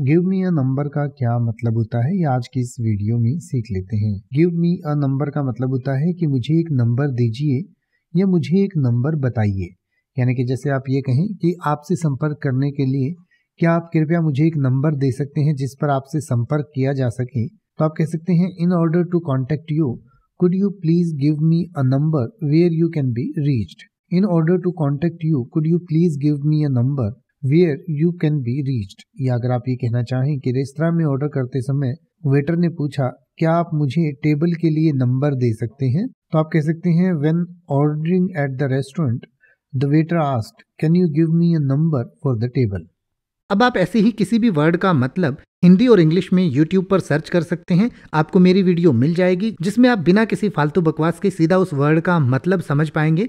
give me a number का क्या मतलब होता है ये आज की इस वीडियो में सीख लेते हैं गिव मी अ नंबर का मतलब होता है कि मुझे एक नंबर दीजिए या मुझे एक नंबर बताइए यानी कि जैसे आप ये कहें कि आपसे संपर्क करने के लिए क्या आप कृपया मुझे एक नंबर दे सकते हैं जिस पर आपसे संपर्क किया जा सके तो आप कह सकते हैं in order to contact you could you please give me a number where you can be reached in order to contact you could you please give me a number where you can be reached या अगर आप ये कहना चाहें कि restaurant में order करते समय वेटर ने पूछा क्या आप मुझे टेबल के लिए नंबर दे सकते हैं तो आप कह सकते हैं when ordering at the restaurant the waiter asked can you give me a number for the table अब आप ऐसे ही किसी भी वर्ड का मतलब हिंदी और इंग्लिश में यूट्यूब पर सर्च कर सकते हैं आपको मेरी वीडियो मिल जाएगी जिसमें आप बिना किसी फालतू बकवास के सीधा उस वर्ड का मतलब समझ पाएंगे